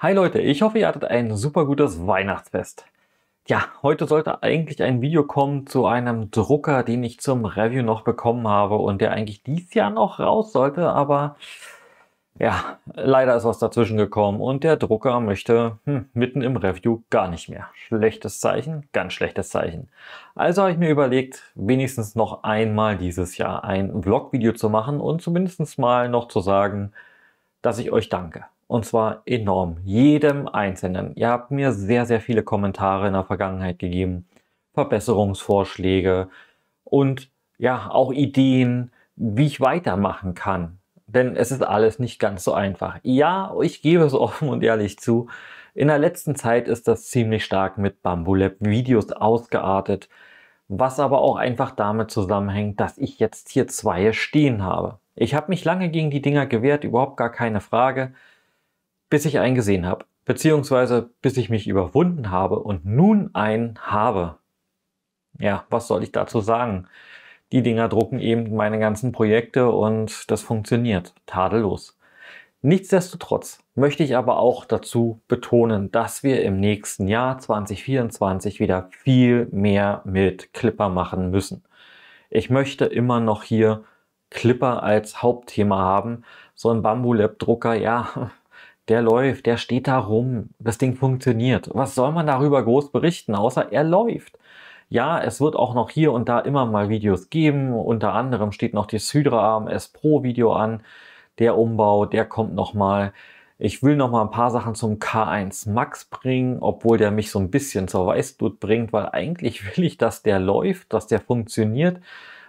Hi Leute, ich hoffe, ihr hattet ein super gutes Weihnachtsfest. Ja, heute sollte eigentlich ein Video kommen zu einem Drucker, den ich zum Review noch bekommen habe und der eigentlich dieses Jahr noch raus sollte, aber ja, leider ist was dazwischen gekommen und der Drucker möchte hm, mitten im Review gar nicht mehr. Schlechtes Zeichen, ganz schlechtes Zeichen. Also habe ich mir überlegt, wenigstens noch einmal dieses Jahr ein Vlog-Video zu machen und zumindest mal noch zu sagen, dass ich euch danke. Und zwar enorm. Jedem Einzelnen. Ihr habt mir sehr, sehr viele Kommentare in der Vergangenheit gegeben. Verbesserungsvorschläge und ja, auch Ideen, wie ich weitermachen kann. Denn es ist alles nicht ganz so einfach. Ja, ich gebe es offen und ehrlich zu. In der letzten Zeit ist das ziemlich stark mit Bamboo Lab Videos ausgeartet. Was aber auch einfach damit zusammenhängt, dass ich jetzt hier zwei stehen habe. Ich habe mich lange gegen die Dinger gewehrt, überhaupt gar keine Frage bis ich einen gesehen habe, beziehungsweise bis ich mich überwunden habe und nun einen habe. Ja, was soll ich dazu sagen? Die Dinger drucken eben meine ganzen Projekte und das funktioniert tadellos. Nichtsdestotrotz möchte ich aber auch dazu betonen, dass wir im nächsten Jahr 2024 wieder viel mehr mit Clipper machen müssen. Ich möchte immer noch hier Clipper als Hauptthema haben. So ein Bamboo Lab Drucker, ja, der läuft, der steht da rum, das Ding funktioniert. Was soll man darüber groß berichten, außer er läuft? Ja, es wird auch noch hier und da immer mal Videos geben. Unter anderem steht noch das Hydra AMS Pro Video an. Der Umbau, der kommt nochmal. Ich will nochmal ein paar Sachen zum K1 Max bringen, obwohl der mich so ein bisschen zur Weißblut bringt, weil eigentlich will ich, dass der läuft, dass der funktioniert.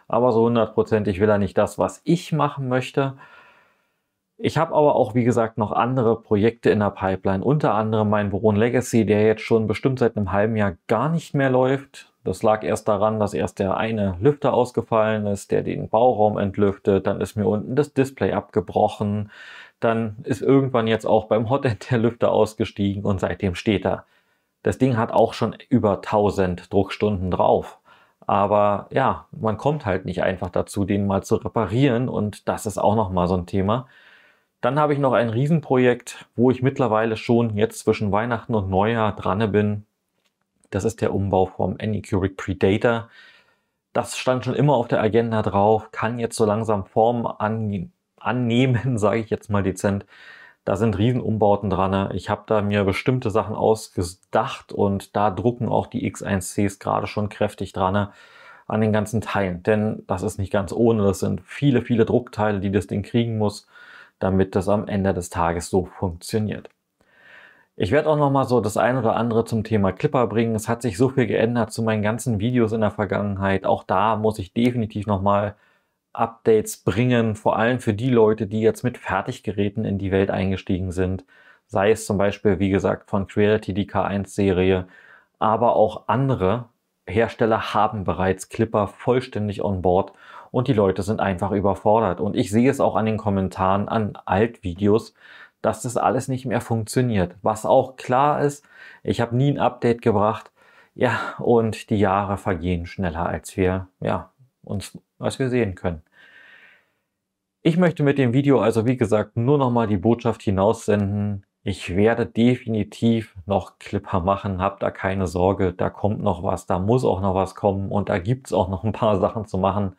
Aber so hundertprozentig will er nicht das, was ich machen möchte. Ich habe aber auch, wie gesagt, noch andere Projekte in der Pipeline, unter anderem mein Baron Legacy, der jetzt schon bestimmt seit einem halben Jahr gar nicht mehr läuft. Das lag erst daran, dass erst der eine Lüfter ausgefallen ist, der den Bauraum entlüftet, dann ist mir unten das Display abgebrochen, dann ist irgendwann jetzt auch beim Hotend der Lüfter ausgestiegen und seitdem steht er. Das Ding hat auch schon über 1000 Druckstunden drauf. Aber ja, man kommt halt nicht einfach dazu, den mal zu reparieren und das ist auch nochmal so ein Thema. Dann habe ich noch ein Riesenprojekt, wo ich mittlerweile schon jetzt zwischen Weihnachten und Neujahr dran bin. Das ist der Umbau vom Anycuric Predator. Das stand schon immer auf der Agenda drauf, kann jetzt so langsam Form an, annehmen, sage ich jetzt mal dezent. Da sind Riesenumbauten dran. Ich habe da mir bestimmte Sachen ausgedacht und da drucken auch die X1Cs gerade schon kräftig dran an den ganzen Teilen. Denn das ist nicht ganz ohne. Das sind viele, viele Druckteile, die das Ding kriegen muss damit das am Ende des Tages so funktioniert. Ich werde auch nochmal so das ein oder andere zum Thema Clipper bringen. Es hat sich so viel geändert zu meinen ganzen Videos in der Vergangenheit. Auch da muss ich definitiv nochmal Updates bringen, vor allem für die Leute, die jetzt mit Fertiggeräten in die Welt eingestiegen sind. Sei es zum Beispiel, wie gesagt, von Creality die K1-Serie, aber auch andere Hersteller haben bereits Clipper vollständig on board und die Leute sind einfach überfordert. Und ich sehe es auch an den Kommentaren an Altvideos, dass das alles nicht mehr funktioniert. Was auch klar ist, ich habe nie ein Update gebracht. Ja, und die Jahre vergehen schneller, als wir, ja, uns, als wir sehen können. Ich möchte mit dem Video also, wie gesagt, nur nochmal die Botschaft hinaussenden. Ich werde definitiv noch Clipper machen, habt da keine Sorge, da kommt noch was, da muss auch noch was kommen und da gibt es auch noch ein paar Sachen zu machen.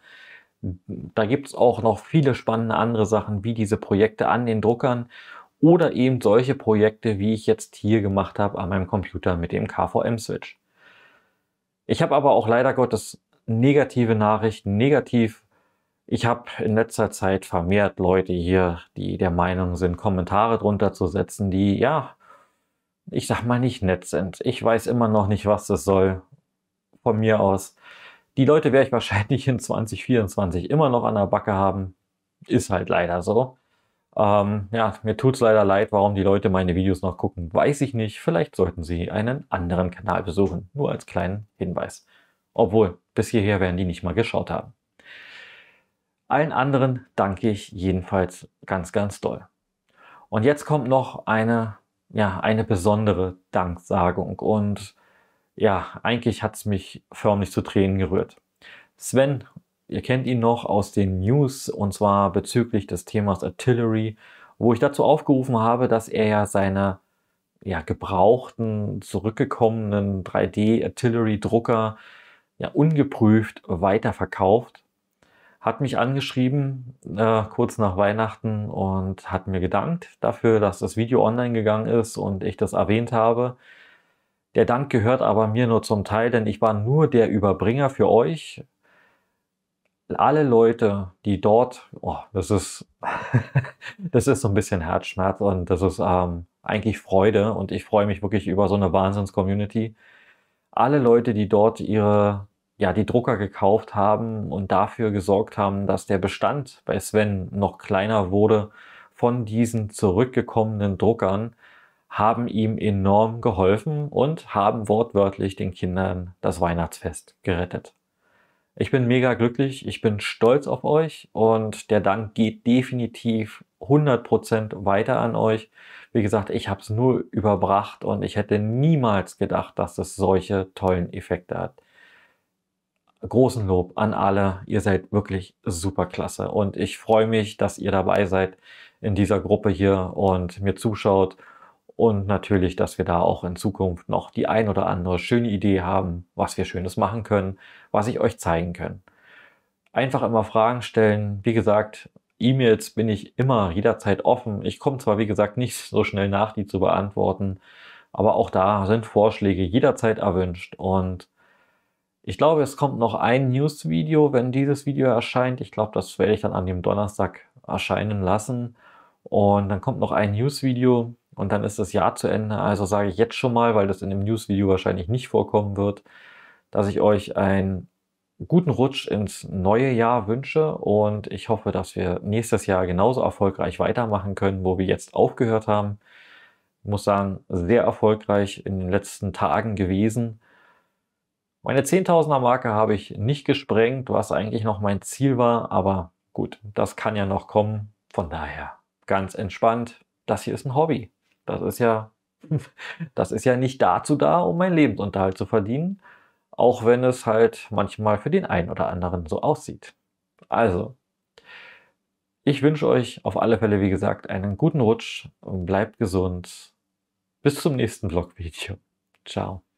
Da gibt es auch noch viele spannende andere Sachen, wie diese Projekte an den Druckern oder eben solche Projekte, wie ich jetzt hier gemacht habe an meinem Computer mit dem KVM-Switch. Ich habe aber auch leider Gottes negative Nachrichten, negativ. Ich habe in letzter Zeit vermehrt Leute hier, die der Meinung sind, Kommentare drunter zu setzen, die, ja, ich sag mal nicht nett sind. Ich weiß immer noch nicht, was das soll. Von mir aus. Die Leute werde ich wahrscheinlich in 2024 immer noch an der Backe haben. Ist halt leider so. Ähm, ja, mir tut es leider leid, warum die Leute meine Videos noch gucken, weiß ich nicht. Vielleicht sollten sie einen anderen Kanal besuchen, nur als kleinen Hinweis. Obwohl, bis hierher werden die nicht mal geschaut haben. Allen anderen danke ich jedenfalls ganz, ganz doll. Und jetzt kommt noch eine, ja, eine besondere Danksagung und ja, eigentlich hat es mich förmlich zu Tränen gerührt. Sven, ihr kennt ihn noch aus den News und zwar bezüglich des Themas Artillery, wo ich dazu aufgerufen habe, dass er ja seine ja, gebrauchten, zurückgekommenen 3D-Artillery-Drucker ja, ungeprüft weiterverkauft. Hat mich angeschrieben äh, kurz nach Weihnachten und hat mir gedankt dafür, dass das Video online gegangen ist und ich das erwähnt habe. Der Dank gehört aber mir nur zum Teil, denn ich war nur der Überbringer für euch. Alle Leute, die dort, oh, das ist, das ist so ein bisschen Herzschmerz und das ist ähm, eigentlich Freude und ich freue mich wirklich über so eine Wahnsinns-Community. Alle Leute, die dort ihre, ja, die Drucker gekauft haben und dafür gesorgt haben, dass der Bestand bei Sven noch kleiner wurde von diesen zurückgekommenen Druckern, haben ihm enorm geholfen und haben wortwörtlich den Kindern das Weihnachtsfest gerettet. Ich bin mega glücklich, ich bin stolz auf euch und der Dank geht definitiv 100% weiter an euch. Wie gesagt, ich habe es nur überbracht und ich hätte niemals gedacht, dass es solche tollen Effekte hat. Großen Lob an alle, ihr seid wirklich super klasse und ich freue mich, dass ihr dabei seid in dieser Gruppe hier und mir zuschaut und natürlich, dass wir da auch in Zukunft noch die ein oder andere schöne Idee haben, was wir Schönes machen können, was ich euch zeigen kann. Einfach immer Fragen stellen. Wie gesagt, E-Mails bin ich immer jederzeit offen. Ich komme zwar, wie gesagt, nicht so schnell nach, die zu beantworten, aber auch da sind Vorschläge jederzeit erwünscht und ich glaube, es kommt noch ein News-Video, wenn dieses Video erscheint. Ich glaube, das werde ich dann an dem Donnerstag erscheinen lassen. Und dann kommt noch ein News-Video, und dann ist das Jahr zu Ende. Also sage ich jetzt schon mal, weil das in dem News-Video wahrscheinlich nicht vorkommen wird, dass ich euch einen guten Rutsch ins neue Jahr wünsche und ich hoffe, dass wir nächstes Jahr genauso erfolgreich weitermachen können, wo wir jetzt aufgehört haben. Ich muss sagen, sehr erfolgreich in den letzten Tagen gewesen. Meine 10.000er Marke habe ich nicht gesprengt, was eigentlich noch mein Ziel war, aber gut, das kann ja noch kommen. Von daher ganz entspannt. Das hier ist ein Hobby. Das ist ja, das ist ja nicht dazu da, um meinen Lebensunterhalt zu verdienen, auch wenn es halt manchmal für den einen oder anderen so aussieht. Also, ich wünsche euch auf alle Fälle, wie gesagt, einen guten Rutsch und bleibt gesund. Bis zum nächsten Vlog-Video. Ciao.